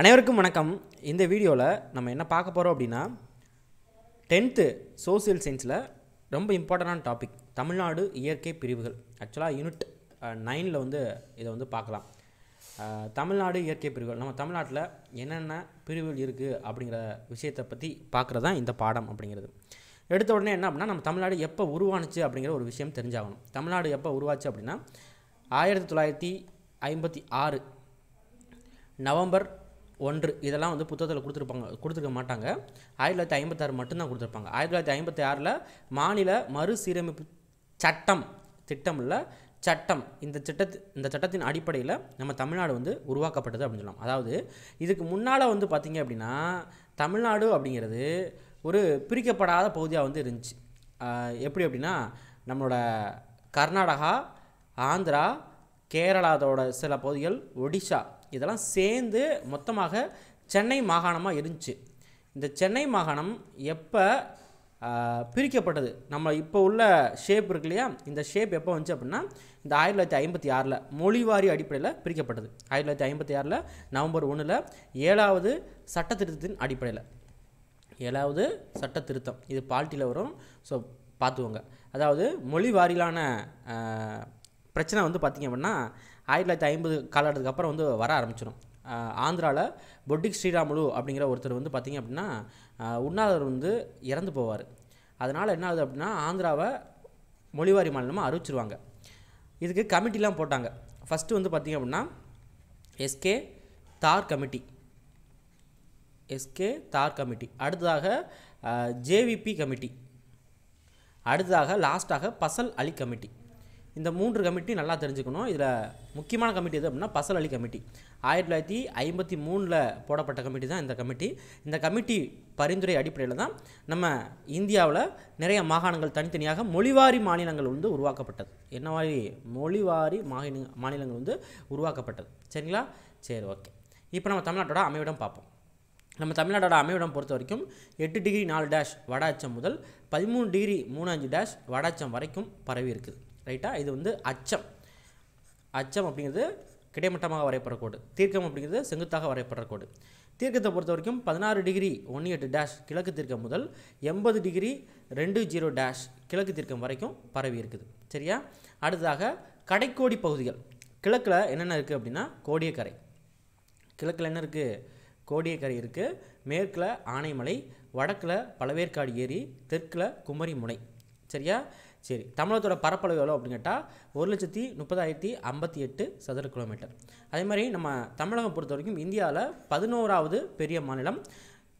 அனைவருக்கும் வணக்கம் இந்த வீடியோவில் நம்ம என்ன பார்க்க போகிறோம் அப்படின்னா டென்த்து சோசியல் சயின்ஸில் ரொம்ப இம்பார்ட்டண்டான டாபிக் தமிழ்நாடு இயற்கை பிரிவுகள் ஆக்சுவலாக யூனிட் நைனில் வந்து இதை வந்து பார்க்கலாம் தமிழ்நாடு இயற்கை பிரிவுகள் நம்ம தமிழ்நாட்டில் என்னென்ன பிரிவுகள் இருக்குது அப்படிங்கிற விஷயத்தை பற்றி பார்க்குறது தான் இந்த பாடம் அப்படிங்கிறது எடுத்த உடனே என்ன அப்படின்னா நம்ம தமிழ்நாடு எப்போ உருவானுச்சு அப்படிங்கிற ஒரு விஷயம் தெரிஞ்சாகணும் தமிழ்நாடு எப்போ உருவாச்சு அப்படின்னா ஆயிரத்தி தொள்ளாயிரத்தி ஐம்பத்தி ஆறு நவம்பர் ஒன்று இதெல்லாம் வந்து புத்தகத்தில் கொடுத்துருப்பாங்க கொடுத்துருக்க மாட்டாங்க ஆயிரத்தி தொள்ளாயிரத்தி ஐம்பத்தாறு மட்டும்தான் கொடுத்துருப்பாங்க ஆயிரத்தி தொள்ளாயிரத்தி ஐம்பத்தி ஆறில் மாநில மறுசீரமைப்பு சட்டம் திட்டமில் சட்டம் இந்த திட்டத்து இந்த சட்டத்தின் அடிப்படையில் நம்ம தமிழ்நாடு வந்து உருவாக்கப்பட்டது அப்படின்னு சொல்லலாம் அதாவது இதுக்கு முன்னால் வந்து பார்த்திங்க அப்படின்னா தமிழ்நாடு அப்படிங்கிறது ஒரு பிரிக்கப்படாத பகுதியாக வந்து இருந்துச்சு எப்படி அப்படின்னா நம்மளோட கர்நாடகா ஆந்திரா கேரளாவோட சில பகுதிகள் ஒடிஷா இதெல்லாம் சேர்ந்து மொத்தமாக சென்னை மாகாணமாக இருந்துச்சு இந்த சென்னை மாகாணம் எப்போ பிரிக்கப்பட்டது நம்ம இப்போ உள்ள ஷேப் இருக்கு இல்லையா இந்த ஷேப் எப்போ வந்துச்சு அப்படின்னா இந்த ஆயிரத்தி தொள்ளாயிரத்தி ஐம்பத்தி ஆறில் மொழிவாரி அடிப்படையில் பிரிக்கப்பட்டது ஆயிரத்தி தொள்ளாயிரத்தி ஐம்பத்தி ஆறில் நவம்பர் ஒன்றில் ஏழாவது சட்ட திருத்தத்தின் அடிப்படையில் ஏழாவது சட்ட திருத்தம் இது பால்ட்டியில் வரும் ஸோ பார்த்துக்கோங்க அதாவது மொழி வாரிலான பிரச்சனை வந்து பார்த்திங்க அப்படின்னா ஆயிரத்தி தொள்ளாயிரத்தி ஐம்பது காலகட்டத்துக்கு அப்புறம் வந்து வர ஆரம்பிச்சிடும் ஆந்திராவில் பொட்டிக் ஸ்ரீராமுலு அப்படிங்கிற ஒருத்தர் வந்து பார்த்திங்க அப்படின்னா உண்ணாதவர் வந்து இறந்து போவார் அதனால் என்ன ஆகுது அப்படின்னா ஆந்திராவை மொழிவாரி மாநிலமாக அறிவிச்சிருவாங்க இதுக்கு கமிட்டிலாம் போட்டாங்க ஃபஸ்ட்டு வந்து பார்த்திங்க அப்படின்னா S K Dhar committee S K Dhar committee அடுத்ததாக ஜேவிபி கமிட்டி அடுத்ததாக லாஸ்ட்டாக பசல் அலி கமிட்டி இந்த மூன்று கமிட்டி நல்லா தெரிஞ்சுக்கணும் இதில் முக்கியமான கமிட்டி எது அப்படின்னா பசலளி கமிட்டி ஆயிரத்தி தொள்ளாயிரத்தி ஐம்பத்தி மூணில் போடப்பட்ட கமிட்டி தான் இந்த கமிட்டி இந்த கமிட்டி பரிந்துரை அடிப்படையில் தான் நம்ம இந்தியாவில் நிறைய மாகாணங்கள் தனித்தனியாக மொழிவாரி மாநிலங்கள் வந்து உருவாக்கப்பட்டது என்ன மாதிரி மொழிவாரி மாநில மாநிலங்கள் வந்து உருவாக்கப்பட்டது சரிங்களா சரி ஓகே இப்போ நம்ம தமிழ்நாட்டோட அமைவிடம் பார்ப்போம் நம்ம தமிழ்நாடோட அமைவிடம் பொறுத்த வரைக்கும் எட்டு டிகிரி நாலு டேஷ் வட அச்சம் முதல் பதிமூணு டிகிரி மூணு அஞ்சு டேஷ் வட அச்சம் வரைக்கும் பரவி இருக்குது ரைட்டாக இது வந்து அச்சம் அச்சம் அப்படிங்கிறது கிடைமட்டமாக வரையப்படுற கோடு தீர்க்கம் அப்படிங்கிறது செங்குத்தாக வரையப்படுற கோடு தீர்க்கத்தை பொறுத்த வரைக்கும் பதினாறு டிகிரி ஒன்று எட்டு டேஷ் கிழக்கு தீர்க்கம் முதல் எண்பது டிகிரி ரெண்டு ஜீரோ டேஷ் கிழக்கு தீர்க்கம் வரைக்கும் பரவி இருக்குது சரியா அடுத்ததாக கடைக்கோடி பகுதிகள் கிழக்கில் என்னென்ன இருக்குது அப்படின்னா கோடியக்கரை கிழக்கில் என்ன இருக்குது கோடியக்கரை இருக்குது மேற்கில் ஆனைமலை வடக்கில் பழவேற்காடு ஏரி தெற்கில் குமரி முனை சரியா சரி தமிழகத்தோட பரப்பளவு எவ்வளோ அப்படின்னு கேட்டால் ஒரு லட்சத்தி முப்பதாயிரத்தி ஐம்பத்தி எட்டு சதுர கிலோமீட்டர் அதே மாதிரி நம்ம தமிழகம் பொறுத்த வரைக்கும் இந்தியாவில் பதினோராவது பெரிய மாநிலம்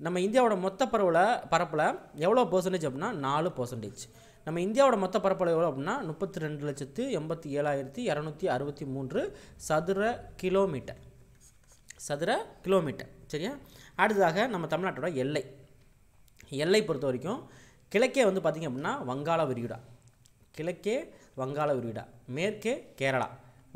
நம்ம இந்தியாவோட மொத்த பரவல பரப்பில் எவ்வளோ பர்சன்டேஜ் அப்படின்னா நாலு பர்சன்டேஜ் நம்ம இந்தியாவோட மொத்த பரப்பளவு எவ்வளோ அப்படின்னா முப்பத்தி ரெண்டு லட்சத்து எண்பத்தி ஏழாயிரத்தி இரநூத்தி அறுபத்தி மூன்று சதுர கிலோமீட்டர் சதுர கிலோமீட்டர் சரியா அடுத்ததாக நம்ம தமிழ்நாட்டோட எல்லை எல்லை பொறுத்த வரைக்கும் கிழக்கே வந்து பார்த்திங்க அப்படின்னா வங்காள விரிகுடா கிழக்கே வங்காள விரிவிடா மேற்கே கேரளா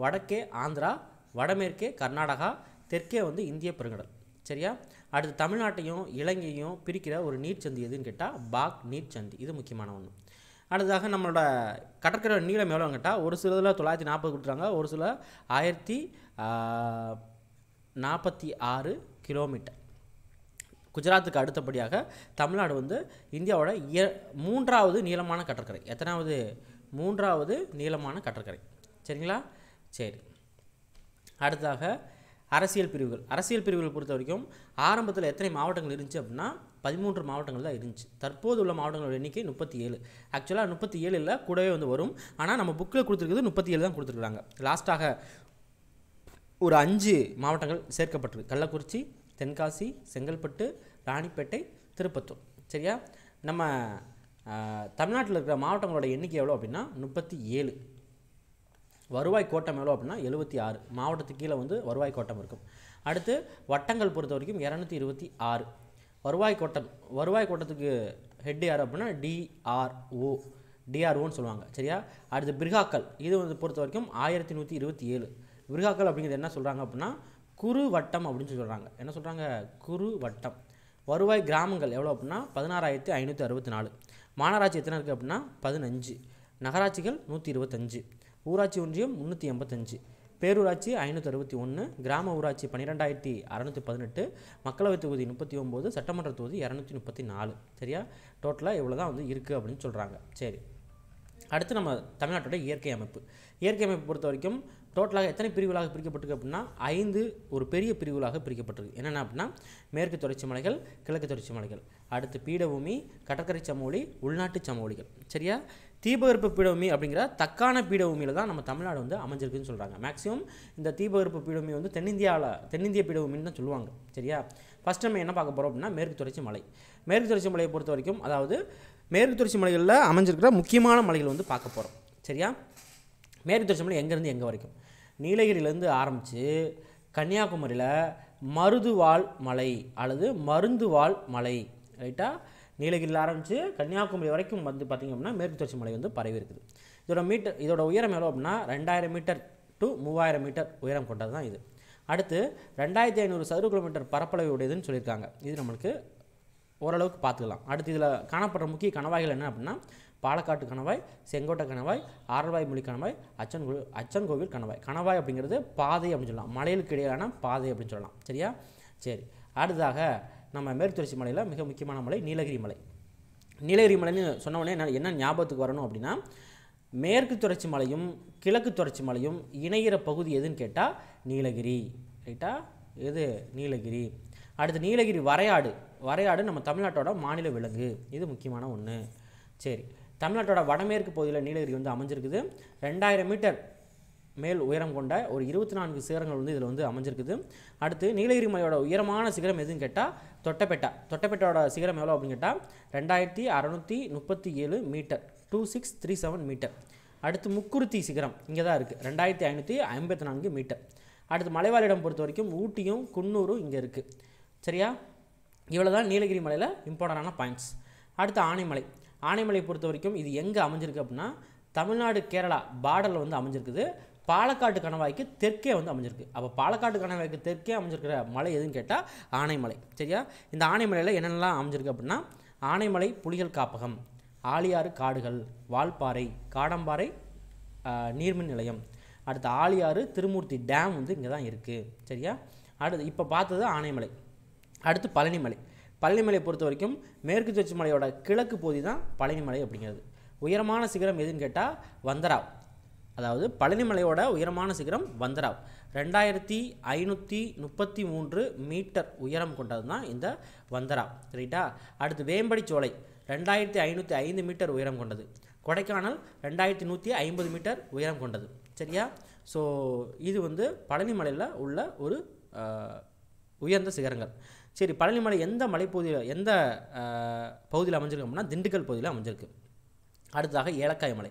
வடக்கே ஆந்திரா வடமேற்கே கர்நாடகா தெற்கே வந்து இந்திய பெருங்கடல் சரியா அடுத்து தமிழ்நாட்டையும் இலங்கையும் பிரிக்கிற ஒரு நீர்ச்சந்தி எதுன்னு கேட்டால் பாக் நீர்ச்சந்தி இது முக்கியமான ஒன்று அடுத்ததாக நம்மளோட கடற்கரை நீளம் எவ்வளோன்னு கேட்டால் ஒரு சிலதில் தொள்ளாயிரத்தி நாற்பது கொடுத்துறாங்க ஒரு சில ஆயிரத்தி நாற்பத்தி ஆறு கிலோமீட்டர் குஜராத்துக்கு அடுத்தபடியாக தமிழ்நாடு வந்து இந்தியாவோட இய மூன்றாவது நீளமான கடற்கரை எத்தனாவது மூன்றாவது நீளமான கடற்கரை சரிங்களா சரி அடுத்ததாக அரசியல் பிரிவுகள் அரசியல் பிரிவுகள் பொறுத்த வரைக்கும் ஆரம்பத்தில் எத்தனை மாவட்டங்கள் இருந்துச்சு அப்படின்னா பதிமூன்று மாவட்டங்கள் தான் இருந்துச்சு தற்போது உள்ள மாவட்டங்களோட எண்ணிக்கை முப்பத்தி ஏழு ஆக்சுவலாக முப்பத்தி ஏழு இல்லை கூடவே வந்து வரும் ஆனால் நம்ம புக்கில் கொடுத்துருக்குறது முப்பத்தி ஏழு தான் கொடுத்துருக்குறாங்க லாஸ்ட்டாக ஒரு அஞ்சு மாவட்டங்கள் சேர்க்கப்பட்டிருக்கு கள்ளக்குறிச்சி தென்காசி செங்கல்பட்டு ராணிப்பேட்டை திருப்பத்தூர் சரியா நம்ம தமிழ்நாட்டில் இருக்கிற மாவட்டங்களோட எண்ணிக்கை எவ்வளோ அப்படின்னா முப்பத்தி ஏழு வருவாய் கோட்டம் எவ்வளோ அப்படின்னா எழுபத்தி ஆறு மாவட்டத்துக்கு கீழே வந்து வருவாய் கோட்டம் இருக்கும் அடுத்து வட்டங்கள் பொறுத்த வரைக்கும் இரநூத்தி இருபத்தி ஆறு வருவாய் கோட்டம் வருவாய் கோட்டத்துக்கு ஹெட் யார் அப்படின்னா டிஆர்ஓ டிஆர்ஓன்னு சொல்லுவாங்க சரியா அடுத்து பிர்காக்கள் இது வந்து பொறுத்த வரைக்கும் ஆயிரத்தி நூற்றி இருபத்தி ஏழு பிர்காக்கள் அப்படிங்கிறது என்ன சொல்கிறாங்க அப்படின்னா குறு வட்டம் அப்படின்னு சொல்லி சொல்கிறாங்க என்ன சொல்கிறாங்க குறு வட்டம் வருவாய் கிராமங்கள் எவ்வளோ அப்படின்னா பதினாறாயிரத்தி ஐநூற்றி அறுபத்தி நாலு மாநகராட்சி எத்தனை இருக்குது அப்படின்னா பதினஞ்சு நகராட்சிகள் நூற்றி இருபத்தஞ்சு ஊராட்சி ஒன்றியம் முந்நூற்றி எண்பத்தஞ்சு பேரூராட்சி ஐநூற்றி அறுபத்தி ஒன்று கிராம ஊராட்சி பன்னிரெண்டாயிரத்தி அறநூற்றி பதினெட்டு மக்களவைத் தொகுதி முப்பத்தி ஒம்பது சட்டமன்ற தொகுதி இரநூத்தி முப்பத்தி நாலு சரியா டோட்டலாக இவ்வளோ தான் வந்து இருக்குது அப்படின்னு சொல்கிறாங்க சரி அடுத்து நம்ம தமிழ்நாட்டோட இயற்கை அமைப்பு இயற்கை அமைப்பு பொறுத்த வரைக்கும் டோட்டலாக எத்தனை பிரிவுகளாக பிரிக்கப்பட்டிருக்கு அப்படின்னா ஐந்து ஒரு பெரிய பிரிவுகளாக பிரிக்கப்பட்டிருக்கு என்னென்ன அப்படின்னா மேற்கு தொடர்ச்சி மலைகள் கிழக்கு தொடர்ச்சி மலைகள் அடுத்து பீடபூமி கடற்கரை சமவெளி உள்நாட்டு சமவெளிகள் சரியா தீபகற்ப பீடபூமி அப்படிங்கிற தக்கான பீடபூமியில் தான் நம்ம தமிழ்நாடு வந்து அமைஞ்சிருக்குன்னு சொல்கிறாங்க மேக்ஸிமம் இந்த தீபகற்ப பீடபூமி வந்து தென்னிந்தியாவில் தென்னிந்திய பீடபூமின்னு தான் சொல்லுவாங்க சரியா ஃபஸ்ட் நம்ம என்ன பார்க்க போகிறோம் அப்படின்னா மேற்கு தொடர்ச்சி மலை மேற்கு தொடர்ச்சி மலையை பொறுத்த வரைக்கும் அதாவது மேற்கு தொடர்ச்சி மலைகளில் அமைஞ்சிருக்கிற முக்கியமான மலைகள் வந்து பார்க்க போகிறோம் சரியா மேற்கு தொடர்ச்சி மலை எங்கேருந்து எங்கே வரைக்கும் நீலகிரியிலேருந்து ஆரம்பித்து கன்னியாகுமரியில் மருதுவால் மலை அல்லது மருந்துவால் மலை ரைட்டாக நீலகிரியில் ஆரம்பித்து கன்னியாகுமரி வரைக்கும் வந்து பார்த்திங்க அப்படின்னா மேற்கு தொடர்ச்சி மலை வந்து பரவி இருக்குது இதோட மீட்டர் இதோட உயரம் எவ்வளோ அப்படின்னா ரெண்டாயிரம் மீட்டர் டு மூவாயிரம் மீட்டர் உயரம் கொண்டது தான் இது அடுத்து ரெண்டாயிரத்தி ஐநூறு சதுர கிலோமீட்டர் பரப்பளவு உடையதுன்னு சொல்லியிருக்காங்க இது நம்மளுக்கு ஓரளவுக்கு பார்த்துக்கலாம் அடுத்து இதில் காணப்படுற முக்கிய கணவாய்கள் என்ன அப்படின்னா பாலக்காட்டு கணவாய் செங்கோட்டை கணவாய் ஆரல்வாய் மொழி கணவாய் அச்சன் அச்சன் கோவில் கணவாய் கணவாய் அப்படிங்கிறது பாதை அப்படின்னு சொல்லலாம் மலைகளுக்கு இடையிலான பாதை அப்படின்னு சொல்லலாம் சரியா சரி அடுத்ததாக நம்ம மேற்கு தொடர்ச்சி மலையில் மிக முக்கியமான மலை நீலகிரி மலை நீலகிரி மலைன்னு சொன்ன உடனே என்ன என்ன ஞாபகத்துக்கு வரணும் அப்படின்னா மேற்கு தொடர்ச்சி மலையும் கிழக்கு தொடர்ச்சி மலையும் இணைகிற பகுதி எதுன்னு கேட்டால் நீலகிரி ரைட்டா எது நீலகிரி அடுத்து நீலகிரி வரையாடு வரையாடு நம்ம தமிழ்நாட்டோட மாநில விலங்கு இது முக்கியமான ஒன்று சரி தமிழ்நாட்டோட வடமேற்கு பகுதியில் நீலகிரி வந்து அமைஞ்சிருக்குது ரெண்டாயிரம் மீட்டர் மேல் உயரம் கொண்ட ஒரு இருபத்தி நான்கு சிகரங்கள் வந்து இதில் வந்து அமைஞ்சிருக்குது அடுத்து நீலகிரி மலையோட உயரமான சிகரம் எதுன்னு கேட்டால் தொட்டப்பேட்டா தொட்டப்பேட்டோட சிகரம் எவ்வளோ அப்படின்னு கேட்டால் ரெண்டாயிரத்தி அறநூற்றி முப்பத்தி ஏழு metre two six three seven metre அடுத்து முக்குருத்தி சிகரம் இங்கே தான் இருக்குது ரெண்டாயிரத்தி ஐநூற்றி ஐம்பத்தி நான்கு மீட்டர் அடுத்து மலைவாழிடம் பொறுத்த வரைக்கும் ஊட்டியும் குன்னூரும் இங்கே இருக்குது சரியா இவ்வளோ தான் நீலகிரி மலையில் இம்பார்ட்டண்டான பாயிண்ட்ஸ் அடுத்து ஆனைமலை ஆனைமலை பொறுத்த வரைக்கும் இது எங்கே அமைஞ்சிருக்கு அப்படின்னா தமிழ்நாடு கேரளா பார்டரில் வந்து அமைஞ்சிருக்குது பாலக்காட்டு கணவாய்க்கு தெற்கே வந்து அமைஞ்சிருக்கு அப்போ பாலக்காட்டு கணவாய்க்கு தெற்கே அமைஞ்சிருக்கிற மலை எதுன்னு கேட்டால் ஆனைமலை சரியா இந்த ஆனைமலையில் என்னென்னலாம் அமைஞ்சிருக்கு அப்படின்னா ஆனைமலை புலிகள் காப்பகம் ஆலியாறு காடுகள் வால்பாறை காடம்பாறை நீர்மின் நிலையம் அடுத்து ஆலியாறு திருமூர்த்தி டேம் வந்து இங்கே தான் இருக்குது சரியா அடுத்து இப்போ பார்த்தது ஆனைமலை அடுத்து பழனிமலை பழனிமலையை பொறுத்த வரைக்கும் மேற்கு தொடர்ச்சி மலையோட கிழக்கு பகுதி தான் பழனிமலை அப்படிங்கிறது உயரமான சிகரம் எதுன்னு கேட்டால் வந்தரா அதாவது பழனிமலையோட உயரமான சிகரம் வந்தராவ் ரெண்டாயிரத்தி ஐநூற்றி முப்பத்தி மூன்று மீட்டர் உயரம் கொண்டது தான் இந்த வந்தராவ் ரைட்டா அடுத்து வேம்படி சோலை ரெண்டாயிரத்தி ஐநூற்றி ஐந்து மீட்டர் உயரம் கொண்டது கொடைக்கானல் ரெண்டாயிரத்தி நூற்றி ஐம்பது மீட்டர் உயரம் கொண்டது சரியா ஸோ இது வந்து பழனிமலையில் உள்ள ஒரு உயர்ந்த சிகரங்கள் சரி பழனிமலை எந்த மலைப்பகுதியில் எந்த பகுதியில் அமைஞ்சிருக்கு அப்படின்னா திண்டுக்கல் பகுதியில் அமைஞ்சிருக்கு அடுத்ததாக ஏலக்காய் மலை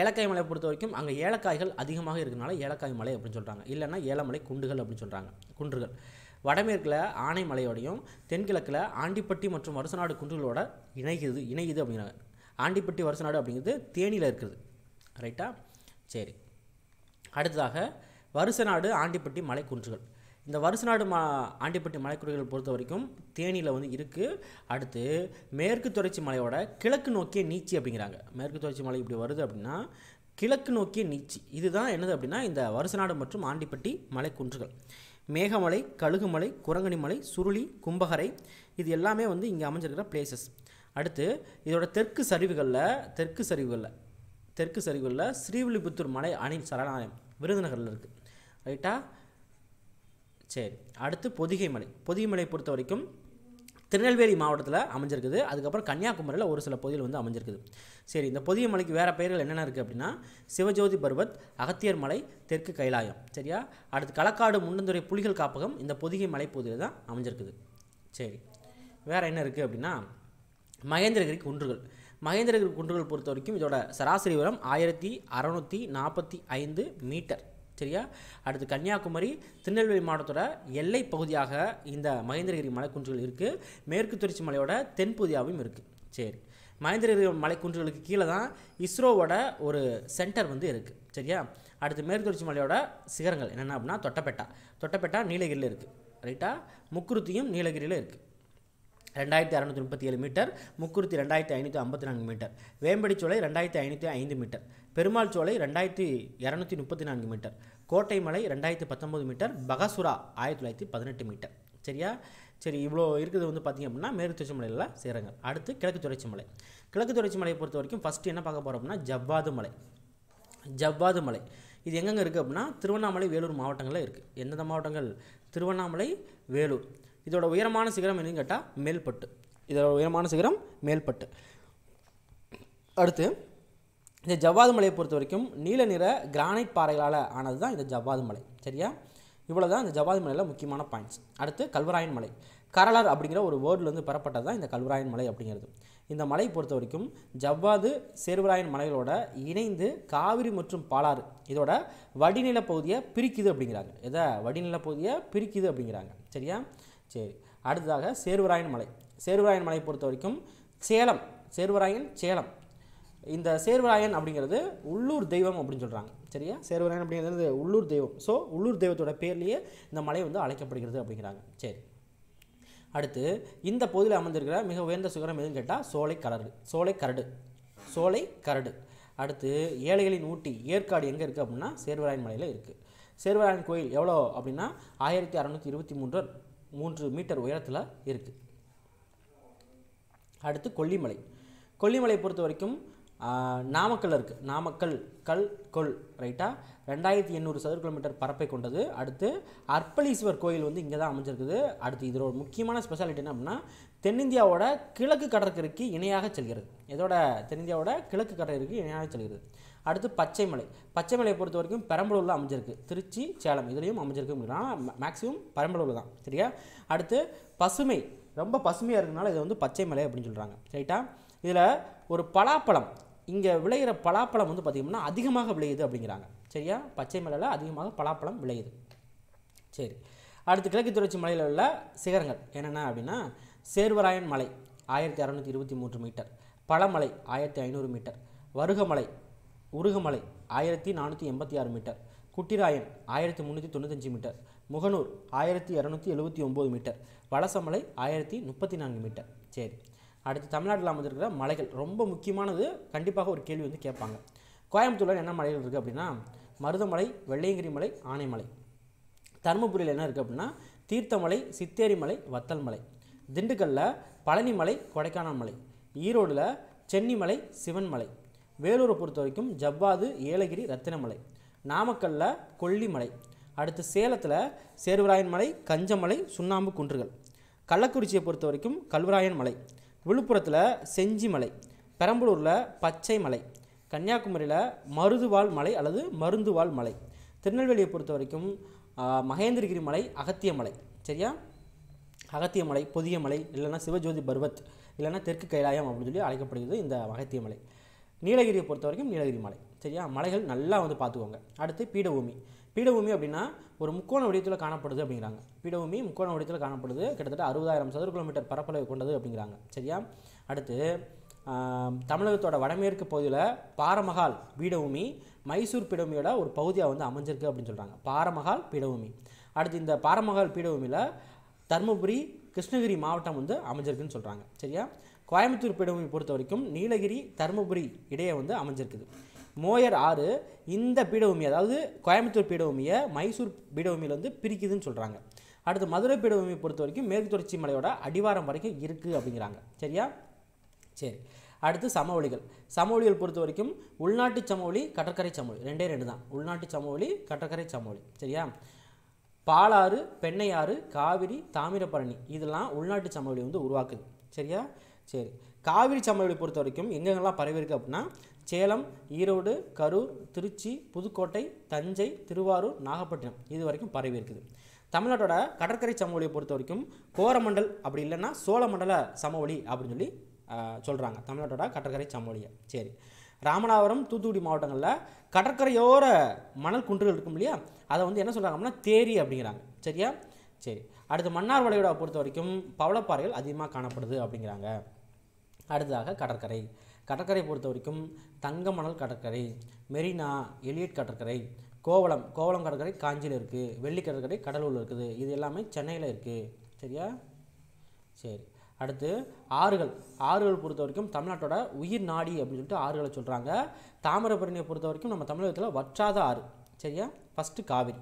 ஏலக்காய் மலை பொறுத்த வரைக்கும் அங்கே ஏலக்காய்கள் அதிகமாக இருக்கிறதுனால ஏலக்காய் மலை அப்படின்னு சொல்கிறாங்க இல்லைன்னா ஏலமலை குண்டுகள் அப்படின்னு சொல்கிறாங்க குன்றுகள் வடமேற்கில் ஆனை மலையோடையும் தென்கிழக்கில் ஆண்டிப்பட்டி மற்றும் வருசநாடு குன்றுகளோட இணைகிறது இணையுது அப்படிங்கிறாங்க ஆண்டிப்பட்டி வருசநாடு அப்படிங்கிறது தேனியில் இருக்கிறது ரைட்டா சரி அடுத்ததாக வருசநாடு ஆண்டிப்பட்டி மலை குன்றுகள் இந்த வருசநாடு மா ஆண்டிப்பட்டி மலைக்குடிகள் பொறுத்த வரைக்கும் தேனியில் வந்து இருக்குது அடுத்து மேற்கு தொடர்ச்சி மலையோட கிழக்கு நோக்கிய நீச்சி அப்படிங்கிறாங்க மேற்கு தொடர்ச்சி மலை இப்படி வருது அப்படின்னா கிழக்கு நோக்கிய நீச்சி இதுதான் என்னது அப்படின்னா இந்த வருசநாடு மற்றும் ஆண்டிப்பட்டி மலைக்குன்றுகள் மேகமலை கழுகுமலை மலை சுருளி கும்பகரை இது எல்லாமே வந்து இங்கே அமைஞ்சிருக்கிற பிளேசஸ் அடுத்து இதோட தெற்கு சரிவுகளில் தெற்கு சரிவுகளில் தெற்கு சரிவுகளில் ஸ்ரீவில்லிபுத்தூர் மலை அணை சரணாலயம் விருதுநகரில் இருக்குது ரைட்டாக சரி அடுத்து பொதிகை மலை பொதிகை மலை பொறுத்த வரைக்கும் திருநெல்வேலி மாவட்டத்தில் அமைஞ்சிருக்குது அதுக்கப்புறம் கன்னியாகுமரியில் ஒரு சில பகுதியில் வந்து அமைஞ்சிருக்குது சரி இந்த புதிய மலைக்கு வேறு பெயர்கள் என்னென்ன இருக்குது அப்படின்னா சிவஜோதி பர்வத் அகத்தியர் மலை தெற்கு கைலாயம் சரியா அடுத்து களக்காடு முண்டந்துறை புலிகள் காப்பகம் இந்த பொதிகை மலைப்பகுதியில் தான் அமைஞ்சிருக்குது சரி வேறு என்ன இருக்குது அப்படின்னா மகேந்திரகிரி குன்றுகள் மகேந்திரகிரி குன்றுகள் பொறுத்த வரைக்கும் இதோட சராசரி உரம் ஆயிரத்தி அறநூற்றி நாற்பத்தி ஐந்து மீட்டர் சரியா அடுத்து கன்னியாகுமரி திருநெல்வேலி மாவட்டத்தோட எல்லை பகுதியாக இந்த மகேந்திரகிரி மலைக்குன்றுகள் இருக்குது மேற்கு தொடர்ச்சி மலையோட தென்பகுதியாகவும் இருக்குது சரி மகேந்திரகிரி மலைக்குன்றுகளுக்கு கீழே தான் இஸ்ரோவோட ஒரு சென்டர் வந்து இருக்குது சரியா அடுத்து மேற்கு தொடர்ச்சி மலையோட சிகரங்கள் என்னென்ன அப்படின்னா தொட்டப்பேட்டா தொட்டப்பேட்டா நீலகிரியில் இருக்குது ரைட்டா முக்குருத்தியும் நீலகிரியில் இருக்குது ரெண்டாயிரத்தி அறநூற்றி முப்பத்தி ஏழு மீட்டர் முக்குருத்தி ரெண்டாயிரத்தி ஐநூற்றி ஐம்பத்தி நான்கு மீட்டர் வேம்படிச்சோலை ரெண்டாயிரத்தி ஐநூற்றி ஐந்து மீட்டர் பெருமாள் சோலை ரெண்டாயிரத்தி இரநூத்தி முப்பத்தி நான்கு மீட்டர் கோட்டை மலை ரெண்டாயிரத்தி பத்தொம்போது மீட்டர் பகசுரா ஆயிரத்தி தொள்ளாயிரத்தி பதினெட்டு மீட்டர் சரியா சரி இவ்வளோ இருக்கிறது வந்து பார்த்திங்க அப்படின்னா மேற்கு தொடர்ச்சி மலையில் சேருங்க அடுத்து கிழக்கு தொடர்ச்சி மலை கிழக்கு தொடர்ச்சி மலையை பொறுத்த வரைக்கும் ஃபஸ்ட்டு என்ன பார்க்க போகிறோம் அப்படின்னா ஜவ்வாது மலை ஜவ்வாது மலை இது எங்கெங்கே இருக்குது அப்படின்னா திருவண்ணாமலை வேலூர் மாவட்டங்களில் இருக்குது எந்தெந்த மாவட்டங்கள் திருவண்ணாமலை வேலூர் இதோட உயரமான சிகரம் என்னன்னு கேட்டால் மேல்பட்டு இதோட உயரமான சிகரம் மேல்பட்டு அடுத்து இந்த ஜவ்வாது மலையை பொறுத்த வரைக்கும் நீல நிற கிரானைட் பாறைகளால் ஆனது தான் இந்த ஜவ்வாது மலை சரியா இவ்வளோ தான் இந்த ஜவ்வாது மலையில் முக்கியமான பாயிண்ட்ஸ் அடுத்து கல்வராயன் மலை கரளர் அப்படிங்கிற ஒரு வேர்ட்லேருந்து பெறப்பட்டது தான் இந்த கல்வராயன் மலை அப்படிங்கிறது இந்த மலை பொறுத்த வரைக்கும் ஜவ்வாது சேர்வராயன் மலைகளோட இணைந்து காவிரி மற்றும் பாலாறு இதோட வடிநில பகுதியை பிரிக்குது அப்படிங்கிறாங்க எதை வடிநில பகுதியை பிரிக்குது அப்படிங்கிறாங்க சரியா சரி அடுத்ததாக சேர்வராயன் மலை சேர்வராயன் மலை பொறுத்த வரைக்கும் சேலம் சேர்வராயன் சேலம் இந்த சேர்வராயன் அப்படிங்கிறது உள்ளூர் தெய்வம் அப்படின்னு சொல்கிறாங்க சரியா சேர்வராயன் அப்படிங்கிறது உள்ளூர் தெய்வம் ஸோ உள்ளூர் தெய்வத்தோட பேர்லேயே இந்த மலை வந்து அழைக்கப்படுகிறது அப்படிங்கிறாங்க சரி அடுத்து இந்த பகுதியில் அமர்ந்திருக்கிற மிக உயர்ந்த சுகரம் எதுன்னு கேட்டால் சோலை கரடு சோலை கரடு சோலை கரடு அடுத்து ஏழைகளின் ஊட்டி ஏற்காடு எங்கே இருக்குது அப்படின்னா சேர்வராயன் மலையில் இருக்குது சேர்வராயன் கோயில் எவ்வளோ அப்படின்னா ஆயிரத்தி அறநூற்றி இருபத்தி மூன்று மூன்று மீட்டர் உயரத்தில் இருக்குது அடுத்து கொல்லிமலை கொல்லிமலை பொறுத்த வரைக்கும் நாமக்கல் இருக்குது நாமக்கல் கல் கொல் ரைட்டாக ரெண்டாயிரத்தி எண்ணூறு சதுர கிலோமீட்டர் பரப்பை கொண்டது அடுத்து அர்ப்பலீஸ்வர் கோயில் வந்து இங்கே தான் அமைஞ்சிருக்குது அடுத்து இதில் ஒரு முக்கியமான ஸ்பெஷாலிட்டி என்ன அப்படின்னா தென்னிந்தியாவோட கிழக்கு கடற்கரைக்கு இணையாக செல்கிறது இதோட தென்னிந்தியாவோட கிழக்கு கடற்கரைக்கு இணையாக செல்கிறது அடுத்து பச்சைமலை பச்சைமலையை பொறுத்த வரைக்கும் பெரம்பலூரில் அமைஞ்சிருக்கு திருச்சி சேலம் இதுலேயும் அமைஞ்சிருக்கு அப்படின்னா மேக்ஸிமம் பெரம்பலூரில் தான் சரியா அடுத்து பசுமை ரொம்ப பசுமையாக இருக்கிறதுனால இதை வந்து பச்சைமலை அப்படின்னு சொல்கிறாங்க ரைட்டா இதில் ஒரு பலாப்பழம் இங்கே விளையிற பலாப்பழம் வந்து பார்த்திங்கன்னா அதிகமாக விளையுது அப்படிங்கிறாங்க சரியா பச்சை மலையில் அதிகமாக பலாப்பழம் விளையுது சரி அடுத்து கிழக்கு தொடர்ச்சி மலையில் உள்ள சிகரங்கள் என்னென்ன அப்படின்னா சேர்வராயன் மலை ஆயிரத்தி அறநூற்றி இருபத்தி மூன்று மீட்டர் பழமலை ஆயிரத்தி ஐநூறு மீட்டர் வருகமலை உருகமலை ஆயிரத்தி நானூற்றி எண்பத்தி ஆறு மீட்டர் குட்டிராயன் ஆயிரத்தி முந்நூற்றி தொண்ணூத்தஞ்சு மீட்டர் முகநூர் ஆயிரத்தி இரநூத்தி எழுபத்தி ஒம்பது மீட்டர் வலசமலை ஆயிரத்தி முப்பத்தி நான்கு மீட்டர் சரி அடுத்து தமிழ்நாட்டில் அமைஞ்சிருக்கிற மலைகள் ரொம்ப முக்கியமானது கண்டிப்பாக ஒரு கேள்வி வந்து கேட்பாங்க கோயம்புத்தூரில் என்ன மலைகள் இருக்குது அப்படின்னா மருதமலை வெள்ளையங்கிரி மலை ஆனைமலை தருமபுரியில் என்ன இருக்குது அப்படின்னா தீர்த்தமலை சித்தேரி மலை வத்தல் மலை திண்டுக்கல்லில் பழனி மலை கொடைக்கானல் மலை ஈரோடில் சென்னிமலை சிவன்மலை வேலூரை பொறுத்த வரைக்கும் ஜவ்வாது ஏலகிரி ரத்தினமலை நாமக்கல்லில் கொல்லிமலை அடுத்து சேலத்தில் சேர்வராயன் மலை கஞ்சமலை சுண்ணாம்பு குன்றுகள் கள்ளக்குறிச்சியை பொறுத்த வரைக்கும் கல்வராயன் மலை விழுப்புரத்தில் செஞ்சி மலை பெரம்பலூரில் பச்சை மலை கன்னியாகுமரியில் மருதுவாள் மலை அல்லது மருந்துவாள் மலை திருநெல்வேலியை பொறுத்த வரைக்கும் மகேந்திரகிரி மலை அகத்திய மலை சரியா அகத்திய மலை புதிய மலை இல்லைன்னா சிவஜோதி பர்வத் இல்லைன்னா தெற்கு கைலாயம் அப்படின்னு சொல்லி அழைக்கப்படுகிறது இந்த அகத்திய மலை நீலகிரியை பொறுத்த வரைக்கும் நீலகிரி மலை சரியா மலைகள் நல்லா வந்து பார்த்துக்கோங்க அடுத்து பீடபூமி பீடபூமி அப்படின்னா ஒரு முக்கோண வடிவத்தில் காணப்படுது அப்படிங்கிறாங்க பீடபூமி முக்கோண வடிவத்தில் காணப்படுது கிட்டத்தட்ட அறுபதாயிரம் சதுர கிலோமீட்டர் பரப்பளவு கொண்டது அப்படிங்கிறாங்க சரியா அடுத்து தமிழகத்தோட வடமேற்கு பகுதியில் பாரமகால் பீடபூமி மைசூர் பீடபூமியோட ஒரு பகுதியாக வந்து அமைஞ்சிருக்கு அப்படின்னு சொல்கிறாங்க பாரமகால் பீடபூமி அடுத்து இந்த பாரமகால் பீடபூமியில் தருமபுரி கிருஷ்ணகிரி மாவட்டம் வந்து அமைஞ்சிருக்குன்னு சொல்கிறாங்க சரியா கோயம்புத்தூர் பீடபூமி பொறுத்த வரைக்கும் நீலகிரி தருமபுரி இடையே வந்து அமைஞ்சிருக்குது மோயர் ஆறு இந்த பீடபூமி அதாவது கோயம்புத்தூர் பீடபூமியை மைசூர் பீடபூமியிலேருந்து பிரிக்குதுன்னு சொல்கிறாங்க அடுத்து மதுரை பீடபூமியை பொறுத்த வரைக்கும் மேற்கு தொடர்ச்சி மலையோட அடிவாரம் வரைக்கும் இருக்குது அப்படிங்கிறாங்க சரியா சரி அடுத்து சமவெளிகள் சமவெளிகள் பொறுத்த வரைக்கும் உள்நாட்டு சமவெளி கடற்கரை சமவெளி ரெண்டே ரெண்டு தான் உள்நாட்டு சமவெளி கடற்கரை சமவெளி சரியா பாலாறு பெண்ணையாறு காவிரி தாமிரபரணி இதெல்லாம் உள்நாட்டு சமவெளி வந்து உருவாக்குது சரியா சரி காவிரி சமவெளி பொறுத்த வரைக்கும் எங்கெங்கெல்லாம் இருக்குது அப்படின்னா சேலம் ஈரோடு கரூர் திருச்சி புதுக்கோட்டை தஞ்சை திருவாரூர் நாகப்பட்டினம் இது வரைக்கும் பரவி இருக்குது தமிழ்நாட்டோட கடற்கரை சமவெளியை பொறுத்த வரைக்கும் கோரமண்டல் அப்படி இல்லைன்னா சோழமண்டல சமவெளி அப்படின்னு சொல்லி சொல்கிறாங்க தமிழ்நாட்டோட கடற்கரை சமவெளியை சரி ராமநாதபுரம் தூத்துக்குடி மாவட்டங்களில் கடற்கரையோர மணல் குன்றுகள் இருக்கும் இல்லையா அதை வந்து என்ன சொல்கிறாங்க அப்படின்னா தேரி அப்படிங்கிறாங்க சரியா சரி அடுத்து மன்னார் வளைகுடா பொறுத்த வரைக்கும் பவளப்பாறைகள் அதிகமாக காணப்படுது அப்படிங்கிறாங்க அடுத்ததாக கடற்கரை கடற்கரை பொறுத்த வரைக்கும் தங்கமணல் கடற்கரை மெரினா எலியட் கடற்கரை கோவளம் கோவளம் கடற்கரை காஞ்சியில் இருக்குது வெள்ளி கடற்கரை கடலூரில் இருக்குது இது எல்லாமே சென்னையில் இருக்குது சரியா சரி அடுத்து ஆறுகள் ஆறுகள் பொறுத்த வரைக்கும் தமிழ்நாட்டோட உயிர் நாடி அப்படின்னு சொல்லிட்டு ஆறுகளை சொல்கிறாங்க தாமிரபரணியை பொறுத்த வரைக்கும் நம்ம தமிழகத்தில் வற்றாத ஆறு சரியா ஃபஸ்ட்டு காவிரி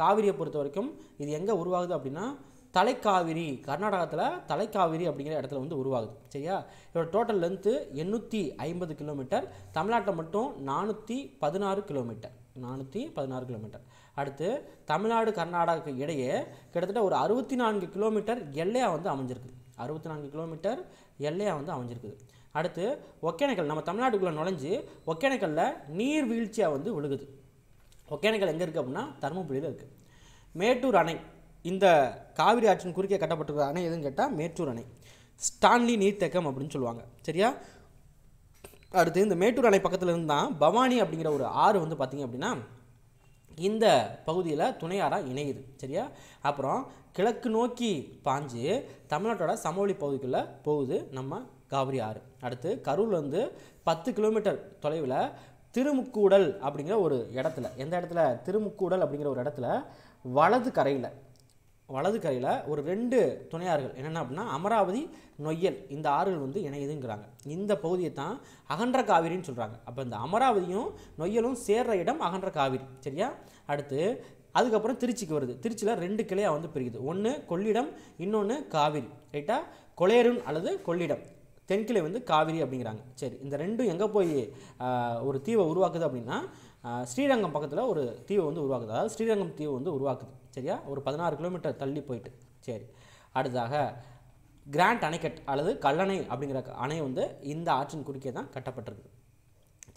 காவிரியை பொறுத்த வரைக்கும் இது எங்கே உருவாகுது அப்படின்னா தலைக்காவிரி கர்நாடகத்தில் தலைக்காவிரி அப்படிங்கிற இடத்துல வந்து உருவாகுது சரியா இதோட டோட்டல் லென்த்து எண்ணூற்றி ஐம்பது கிலோமீட்டர் தமிழ்நாட்டில் மட்டும் நானூற்றி பதினாறு கிலோமீட்டர் நானூற்றி பதினாறு கிலோமீட்டர் அடுத்து தமிழ்நாடு கர்நாடகாவுக்கு இடையே கிட்டத்தட்ட ஒரு அறுபத்தி நான்கு கிலோமீட்டர் எல்லையாக வந்து அமைஞ்சிருக்குது அறுபத்தி நான்கு கிலோமீட்டர் எல்லையாக வந்து அமைஞ்சிருக்குது அடுத்து ஒகேனக்கல் நம்ம தமிழ்நாட்டுக்குள்ளே நுழைஞ்சு ஒகேனக்கல்லில் நீர் வீழ்ச்சியாக வந்து விழுகுது ஒகேனக்கல் எங்கே இருக்குது அப்படின்னா தருமபுரியில் இருக்குது மேட்டூர் அணை இந்த காவிரி ஆற்றின் குறுக்கே கட்டப்பட்டிருக்கிற அணை எதுன்னு கேட்டால் மேட்டூர் அணை ஸ்டான்லி நீர்த்தேக்கம் அப்படின்னு சொல்லுவாங்க சரியா அடுத்து இந்த மேட்டூர் அணை பக்கத்தில் இருந்தால் பவானி அப்படிங்கிற ஒரு ஆறு வந்து பார்த்திங்க அப்படின்னா இந்த பகுதியில் துணையாராக இணையுது சரியா அப்புறம் கிழக்கு நோக்கி பாஞ்சு தமிழ்நாட்டோட சமவெளி பகுதிக்குள்ளே போகுது நம்ம காவிரி ஆறு அடுத்து கரூர்லேருந்து பத்து கிலோமீட்டர் தொலைவில் திருமுக்கூடல் அப்படிங்கிற ஒரு இடத்துல எந்த இடத்துல திருமுக்கூடல் அப்படிங்கிற ஒரு இடத்துல வலது கரையில் வலது கரையில் ஒரு ரெண்டு துணையார்கள் என்னென்ன அப்படின்னா அமராவதி நொய்யல் இந்த ஆறுகள் வந்து இணையுதுங்கிறாங்க இந்த பகுதியை தான் அகன்ற காவிரின்னு சொல்கிறாங்க அப்போ இந்த அமராவதியும் நொய்யலும் சேர்ற இடம் அகன்ற காவிரி சரியா அடுத்து அதுக்கப்புறம் திருச்சிக்கு வருது திருச்சியில் ரெண்டு கிளையாக வந்து பிரிக்குது ஒன்று கொள்ளிடம் இன்னொன்று காவிரி ரைட்டா கொளேரும் அல்லது கொள்ளிடம் தென்கிளை வந்து காவிரி அப்படிங்கிறாங்க சரி இந்த ரெண்டும் எங்கே போய் ஒரு தீவை உருவாக்குது அப்படின்னா ஸ்ரீரங்கம் பக்கத்தில் ஒரு தீவை வந்து உருவாக்குது அதாவது ஸ்ரீரங்கம் தீவை வந்து உருவாக்குது சரியா ஒரு பதினாறு கிலோமீட்டர் தள்ளி போயிட்டு சரி அடுத்ததாக கிராண்ட் அணைக்கட் அல்லது கல்லணை அப்படிங்கிற அணை வந்து இந்த ஆற்றின் குறுக்கே தான் கட்டப்பட்டிருக்கு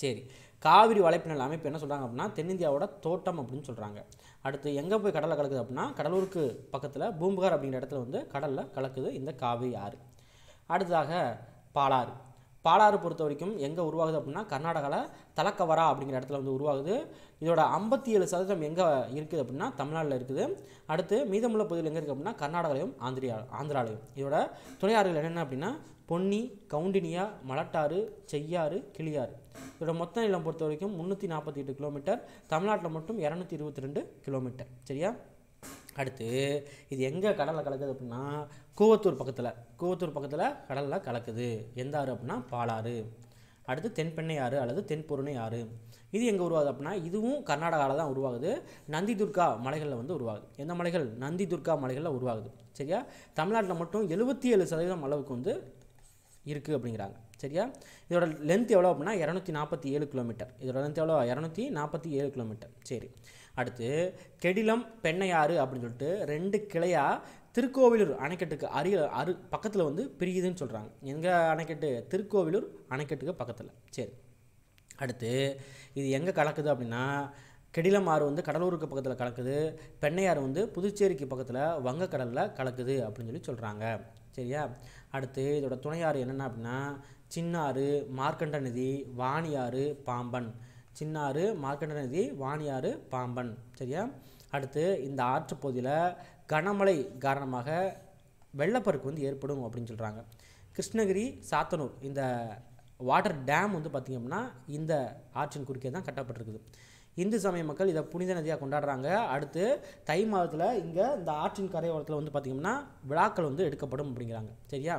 சரி காவிரி வலைப்பினல் அமைப்பு என்ன சொல்கிறாங்க அப்படின்னா தென்னிந்தியாவோட தோட்டம் அப்படின்னு சொல்கிறாங்க அடுத்து எங்கே போய் கடலில் கலக்குது அப்படின்னா கடலூருக்கு பக்கத்தில் பூம்புகார் அப்படிங்கிற இடத்துல வந்து கடலில் கலக்குது இந்த காவிரி ஆறு அடுத்ததாக பாலாறு பாலாறு பொறுத்த வரைக்கும் எங்கே உருவாகுது அப்படின்னா கர்நாடகாவில் தலக்கவரா அப்படிங்கிற இடத்துல வந்து உருவாகுது இதோட ஐம்பத்தி ஏழு சதவீதம் எங்கே இருக்குது அப்படின்னா தமிழ்நாட்டில் இருக்குது அடுத்து மீதமுள்ள பகுதியில் எங்கே இருக்குது அப்படின்னா கர்நாடகாலையும் ஆந்திரியா ஆந்திராலையும் இதோட துணையாறுகள் என்னென்ன அப்படின்னா பொன்னி கவுண்டினியா மலட்டாறு செய்யாறு கிளியாறு இதோட மொத்த நிலம் பொறுத்த வரைக்கும் முந்நூற்றி நாற்பத்தி எட்டு கிலோமீட்டர் தமிழ்நாட்டில் மட்டும் இரநூத்தி இருபத்தி ரெண்டு கிலோமீட்டர் சரியா அடுத்து இது எங்கே கடலில் கலக்குது அப்படின்னா கூவத்தூர் பக்கத்தில் கூவத்தூர் பக்கத்தில் கடலில் கலக்குது எந்த ஆறு அப்படின்னா பாலாறு அடுத்து தென்பெண்ணை ஆறு அல்லது தென்பொருணை ஆறு இது எங்கே உருவாகுது அப்படின்னா இதுவும் கர்நாடகாவில் தான் உருவாகுது நந்தி துர்கா மலைகளில் வந்து உருவாகுது எந்த மலைகள் நந்தி துர்கா மலைகளில் உருவாகுது சரியா தமிழ்நாட்டில் மட்டும் எழுபத்தி ஏழு சதவீதம் அளவுக்கு வந்து இருக்குது அப்படிங்கிறாங்க சரியா இதோட லென்த் எவ்வளோ அப்படின்னா இரநூத்தி நாற்பத்தி ஏழு கிலோமீட்டர் இதோட லென்த் எவ்வளோ இரநூத்தி நாற்பத்தி ஏழு கிலோமீட்டர் சரி அடுத்து கெடிலம் பெண்ணையாறு அப்படின்னு சொல்லிட்டு ரெண்டு கிளையாக திருக்கோவிலூர் அணைக்கட்டுக்கு அருகில் அரு பக்கத்தில் வந்து பிரியுதுன்னு சொல்கிறாங்க எங்கள் அணைக்கட்டு திருக்கோவிலூர் அணைக்கட்டுக்கு பக்கத்தில் சரி அடுத்து இது எங்கே கலக்குது அப்படின்னா கெடிலம் ஆறு வந்து கடலூருக்கு பக்கத்தில் கலக்குது பெண்ணையாறு வந்து புதுச்சேரிக்கு பக்கத்தில் வங்கக்கடலில் கலக்குது அப்படின்னு சொல்லி சொல்கிறாங்க சரியா அடுத்து இதோட துணையாறு என்னென்ன அப்படின்னா சின்னாறு மார்க்கண்ட நதி வாணியாறு பாம்பன் சின்னாறு மார்க்கண்ட நதி வாணியாறு பாம்பன் சரியா அடுத்து இந்த ஆற்றுப்பகுதியில் கனமழை காரணமாக வெள்ளப்பெருக்கு வந்து ஏற்படும் அப்படின்னு சொல்கிறாங்க கிருஷ்ணகிரி சாத்தனூர் இந்த வாட்டர் டேம் வந்து பார்த்திங்க அப்படின்னா இந்த ஆற்றின் குறுக்கே தான் கட்டப்பட்டிருக்குது இந்து சமய மக்கள் இதை புனித நதியாக கொண்டாடுறாங்க அடுத்து தை மாதத்தில் இங்கே இந்த ஆற்றின் கரையோரத்தில் வந்து பார்த்திங்கன்னா விழாக்கள் வந்து எடுக்கப்படும் அப்படிங்கிறாங்க சரியா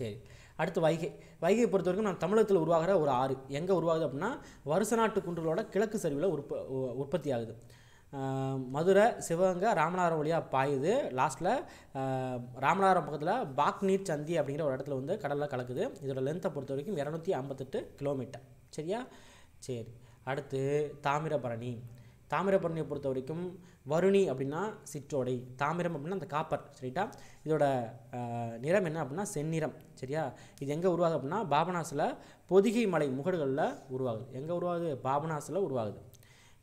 சரி அடுத்து வைகை வைகை பொறுத்த வரைக்கும் நம்ம தமிழகத்தில் உருவாகிற ஒரு ஆறு எங்கே உருவாகுது அப்படின்னா வருஷ நாட்டு குன்றுகளோட கிழக்கு சரிவில் உற்ப உற்பத்தி ஆகுது மதுரை சிவகங்கை ராமநாதபுரம் வழியாக பாயுது லாஸ்ட்டில் ராமநாதபுரம் பக்கத்தில் பாக்நீர் சந்தி அப்படிங்கிற ஒரு இடத்துல வந்து கடலில் கலக்குது இதோட லென்த்தை பொறுத்த வரைக்கும் இரநூத்தி ஐம்பத்தெட்டு கிலோமீட்டர் சரியா சரி அடுத்து தாமிரபரணி தாமிரபரணியை பொறுத்த வரைக்கும் வருணி அப்படின்னா சிற்றோடை தாமிரம் அப்படின்னா அந்த காப்பர் சரிட்டா இதோட நிறம் என்ன அப்படின்னா செந்நிறம் சரியா இது எங்கே உருவாகுது அப்படின்னா பாபநாசில் பொதிகை மலை முகடுகளில் உருவாகுது எங்கே உருவாகுது பாபநாசில் உருவாகுது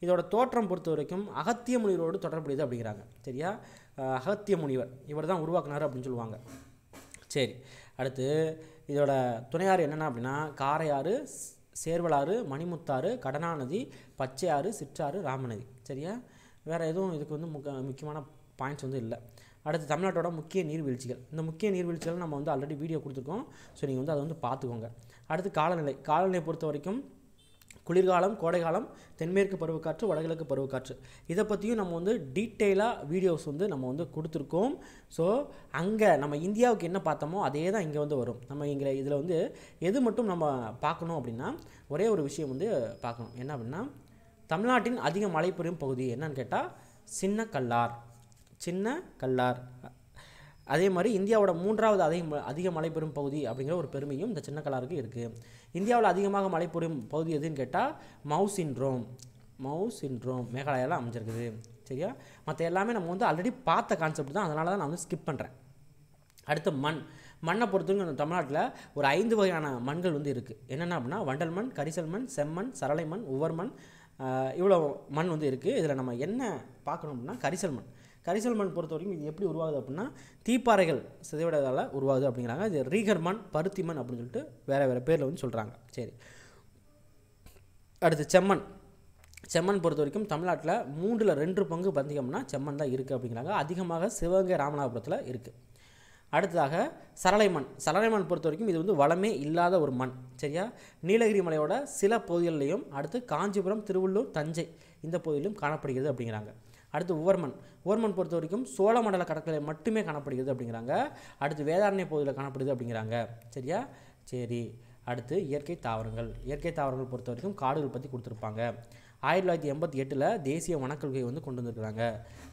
இதோட தோற்றம் பொறுத்த வரைக்கும் அகத்திய முனிவரோடு தொடர்புடையது அப்படிங்கிறாங்க சரியா அகத்திய முனிவர் இவர் தான் உருவாக்குனார் அப்படின்னு சொல்லுவாங்க சரி அடுத்து இதோட துணையாறு என்னென்ன அப்படின்னா காரையாறு சேர்வலாறு மணிமுத்தாறு கடனாநதி பச்சையாறு சிற்றாறு ராமநதி சரியா வேறு எதுவும் இதுக்கு வந்து முக்க முக்கியமான பாயிண்ட்ஸ் வந்து இல்லை அடுத்து தமிழ்நாட்டோட முக்கிய நீர்வீழ்ச்சிகள் இந்த முக்கிய நீர்வீழ்ச்சிகள் நம்ம வந்து ஆல்ரெடி வீடியோ கொடுத்துருக்கோம் ஸோ நீங்கள் வந்து அதை வந்து பார்த்துக்கோங்க அடுத்து காலநிலை காலநிலை பொறுத்த வரைக்கும் குளிர்காலம் கோடைகாலம் தென்மேற்கு பருவக்காற்று வடகிழக்கு பருவக்காற்று இதை பற்றியும் நம்ம வந்து டீட்டெயிலாக வீடியோஸ் வந்து நம்ம வந்து கொடுத்துருக்கோம் ஸோ அங்கே நம்ம இந்தியாவுக்கு என்ன பார்த்தோமோ அதே தான் இங்கே வந்து வரும் நம்ம இங்கே இதில் வந்து எது மட்டும் நம்ம பார்க்கணும் அப்படின்னா ஒரே ஒரு விஷயம் வந்து பார்க்கணும் என்ன அப்படின்னா தமிழ்நாட்டின் அதிக மழை பெறும் பகுதி என்னன்னு கேட்டால் சின்ன கல்லார் சின்ன கல்லார் அதே மாதிரி இந்தியாவோட மூன்றாவது அதிக அதிக மழை பெறும் பகுதி அப்படிங்கிற ஒரு பெருமையும் இந்த சின்ன கல்லாருக்கு இருக்குது இந்தியாவில் அதிகமாக மழை பெறும் பகுதி எதுன்னு கேட்டால் மவு சின்ரோம் மவு சின்ரோம் மேகாலயாவில் அமைஞ்சிருக்குது சரியா மற்ற எல்லாமே நம்ம வந்து ஆல்ரெடி பார்த்த கான்செப்ட் தான் அதனால தான் நான் வந்து ஸ்கிப் பண்ணுறேன் அடுத்து மண் மண்ணை பொறுத்தவரைக்கும் நம்ம தமிழ்நாட்டில் ஒரு ஐந்து வகையான மண்கள் வந்து இருக்குது என்னென்ன அப்படின்னா வண்டல் மண் கரிசல் மண் செம்மண் சரளை மண் உவர் மண் இவ்வளோ மண் வந்து இருக்குது இதில் நம்ம என்ன பார்க்கணும் அப்படின்னா கரிசல் மண் கரிசல் மண் பொறுத்த வரைக்கும் இது எப்படி உருவாகுது அப்படின்னா தீப்பாறைகள் சிதைவிடாதால் உருவாகுது அப்படிங்கிறாங்க இது ரீகர் மண் பருத்தி மண் அப்படின்னு சொல்லிட்டு வேறு வேறு பேரில் வந்து சொல்கிறாங்க சரி அடுத்து செம்மண் செம்மண் பொறுத்த வரைக்கும் தமிழ்நாட்டில் மூன்றில் ரெண்டு பங்கு பந்திக்கம்னா செம்மண் தான் இருக்குது அப்படிங்கிறாங்க அதிகமாக சிவகங்கை ராமநாதபுரத்தில் இருக்குது அடுத்ததாக சரளை மண் சரளை மண் பொறுத்த வரைக்கும் இது வந்து வளமே இல்லாத ஒரு மண் சரியா நீலகிரி மலையோட சில பகுதிகளிலையும் அடுத்து காஞ்சிபுரம் திருவள்ளூர் தஞ்சை இந்த பகுதியிலும் காணப்படுகிறது அப்படிங்கிறாங்க அடுத்து உவர்மண் உவர்மண் பொறுத்த வரைக்கும் சோழ மண்டல கடற்கரை மட்டுமே காணப்படுகிறது அப்படிங்கிறாங்க அடுத்து வேதாரண்ய பகுதியில் காணப்படுது அப்படிங்கிறாங்க சரியா சரி அடுத்து இயற்கை தாவரங்கள் இயற்கை தாவரங்கள் பொறுத்த வரைக்கும் காடுகள் பற்றி கொடுத்துருப்பாங்க ஆயிரத்தி தொள்ளாயிரத்தி எண்பத்தி எட்டில் தேசிய வனக்கொள்கையை வந்து கொண்டு வந்துருக்குறாங்க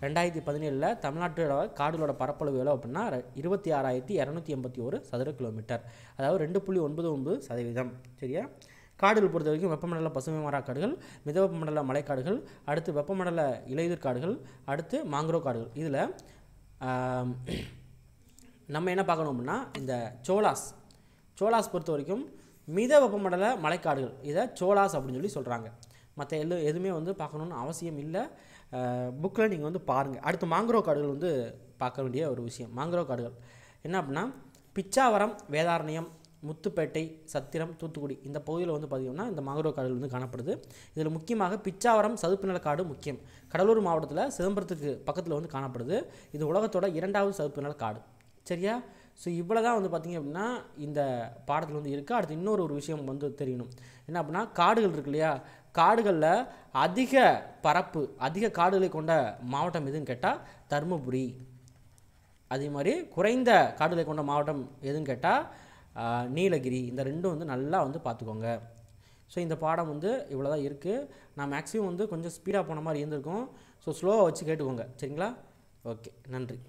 ரெண்டாயிரத்தி பதினேழில் தமிழ்நாட்டோட காடுகளோட பரப்பளவு எவ்வளோ அப்படின்னா இருபத்தி ஆறாயிரத்தி இரநூத்தி எண்பத்தி ஒரு சதுர கிலோமீட்டர் அதாவது ரெண்டு புள்ளி ஒன்பது ஒன்பது சதவீதம் சரியா காடுகள் பொறுத்த வரைக்கும் வெப்பமண்டல பசுமை மரா காடுகள் மிதவெப்பமண்டல மலைக்காடுகள் அடுத்து வெப்பமண்டல இலையுதிர் காடுகள் அடுத்து மாங்க்ரோ காடுகள் இதில் நம்ம என்ன பார்க்கணும் அப்படின்னா இந்த சோலாஸ் சோலாஸ் பொறுத்த வரைக்கும் மித வெப்பமண்டல மலைக்காடுகள் இதை சோலாஸ் அப்படின்னு சொல்லி சொல்கிறாங்க மற்ற எல்லோ எதுவுமே வந்து பார்க்கணுன்னு அவசியம் இல்லை புக்கில் நீங்கள் வந்து பாருங்கள் அடுத்து மாங்கரோ காடுகள் வந்து பார்க்க வேண்டிய ஒரு விஷயம் மாங்க்ரோ காடுகள் என்ன அப்படின்னா பிச்சாவரம் வேதாரண்யம் முத்துப்பேட்டை சத்திரம் தூத்துக்குடி இந்த பகுதியில் வந்து பார்த்திங்கன்னா இந்த மாங்கரோ காடுகள் வந்து காணப்படுது இதில் முக்கியமாக பிச்சாவரம் சதுப்பு நிலக்காடு முக்கியம் கடலூர் மாவட்டத்தில் சிதம்பரத்துக்கு பக்கத்தில் வந்து காணப்படுது இது உலகத்தோட இரண்டாவது சதுப்பு நிலக்காடு சரியா ஸோ இவ்வளோ தான் வந்து பார்த்திங்க அப்படின்னா இந்த பாடத்தில் வந்து இருக்குது அடுத்து இன்னொரு ஒரு விஷயம் வந்து தெரியணும் என்ன அப்படின்னா காடுகள் இருக்கு இல்லையா காடுகளில் அதிக பரப்பு அதிக காடுகளை கொண்ட மாவட்டம் எதுன்னு கேட்டால் தருமபுரி அதே மாதிரி குறைந்த காடுகளை கொண்ட மாவட்டம் எதுன்னு கேட்டால் நீலகிரி இந்த ரெண்டும் வந்து நல்லா வந்து பார்த்துக்கோங்க ஸோ இந்த பாடம் வந்து இவ்வளோ தான் இருக்குது நான் மேக்ஸிமம் வந்து கொஞ்சம் ஸ்பீடாக போன மாதிரி இருந்திருக்கும் ஸோ ஸ்லோவாக வச்சு கேட்டுக்கோங்க சரிங்களா ஓகே நன்றி